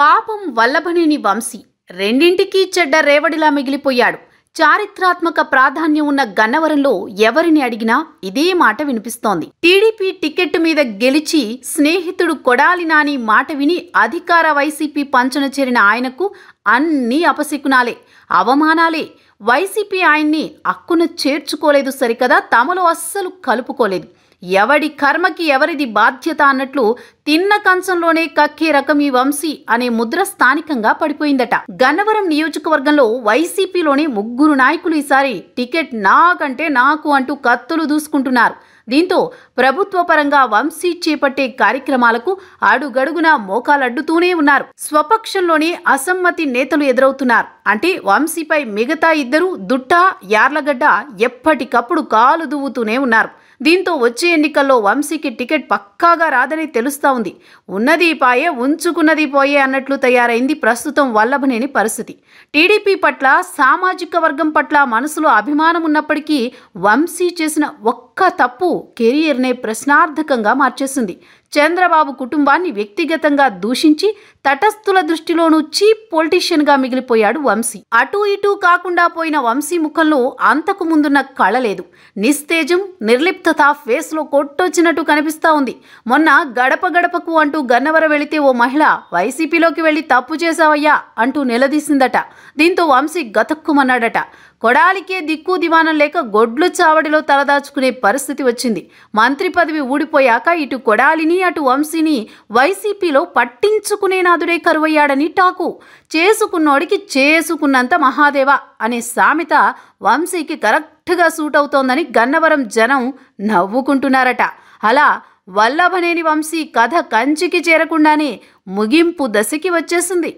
పాపం వల్లభనేని వంశీ రెండింటికీ చెడ్డ రేవడిలా మిగిలిపోయాడు చారిత్రాత్మక ప్రాధాన్యం ఉన్న గన్నవరంలో ఎవరిని అడిగినా ఇదే మాట వినిపిస్తోంది టీడీపీ టికెట్ మీద గెలిచి స్నేహితుడు కొడాలి నాని మాట విని అధికార వైసీపీ పంచన చేరిన ఆయనకు అన్ని అపశకునాలే అవమానాలే వైసీపీ ఆయన్ని అక్కున చేర్చుకోలేదు సరికదా తమలో అస్సలు కలుపుకోలేదు ఎవడి కర్మకి ఎవరిది బాధ్యత అన్నట్లు తిన్న కంచంలోనే కక్కే రకం ఈ వంశీ అనే ముద్ర స్థానికంగా పడిపోయిందట గన్నవరం నియోజకవర్గంలో వైసీపీలోని ముగ్గురు నాయకులు ఈసారి టికెట్ నాకంటే నాకు అంటూ కత్తులు దూసుకుంటున్నారు దీంతో ప్రభుత్వ పరంగా వంశీ చేపట్టే కార్యక్రమాలకు అడుగడుగున మోకాలడ్డుతూనే ఉన్నారు స్వపక్షంలోనే అసమ్మతి నేతలు ఎదురవుతున్నారు అంటే వంశీపై మిగతా ఇద్దరు దుట్ట యార్లగడ్డ ఎప్పటికప్పుడు కాలు దువ్వుతూనే ఉన్నారు దీంతో వచ్చే ఎన్నికల్లో వంశీకి టికెట్ పక్కాగా రాదని తెలుస్తా ఉంది ఉన్నది పాయే ఉంచుకున్నది పోయే అన్నట్లు తయారైంది ప్రస్తుతం వల్లభనేని పరిస్థితి టీడీపీ పట్ల సామాజిక వర్గం పట్ల మనసులో అభిమానం ఉన్నప్పటికీ వంశీ చేసిన ఒక్క ఒక్క తప్పు కెరియర్నే ప్రశ్నార్థకంగా మార్చేసింది చంద్రబాబు కుటుంబాన్ని వ్యక్తిగతంగా దూషించి తటస్థుల దృష్టిలోనూ చీప్ పొలిటీషియన్గా మిగిలిపోయాడు వంశీ అటూ ఇటూ కాకుండా పోయిన వంశీ ముఖంలో అంతకు ముందున్న కళ లేదు నిస్తేజం నిర్లిప్తత ఫేస్లో కొట్టొచ్చినట్టు కనిపిస్తా ఉంది మొన్న గడప గడపకు అంటూ గన్నవర వెళితే ఓ మహిళ వైసీపీలోకి వెళ్ళి తప్పు చేశావయ్యా అంటూ నిలదీసిందట దీంతో వంశీ గతక్కుమన్నాడట కొడాలికే దిక్కు దివానం లేక గొడ్లు చావడిలో తలదాచుకునే పరిస్థితి వచ్చింది మంత్రి పదవి ఊడిపోయాక ఇటు కొడాలిని అటు వంశీని వైసీపీలో పట్టించుకునే నాదుడే కరువయ్యాడని టాకు చేసుకున్నోడికి చేసుకున్నంత మహాదేవ అనే సామెత వంశీకి కరెక్ట్గా సూట్ అవుతోందని గన్నవరం జనం నవ్వుకుంటున్నారట అలా వల్లభనేని వంశీ కథ కంచికి చేరకుండానే ముగింపు దశకి వచ్చేసింది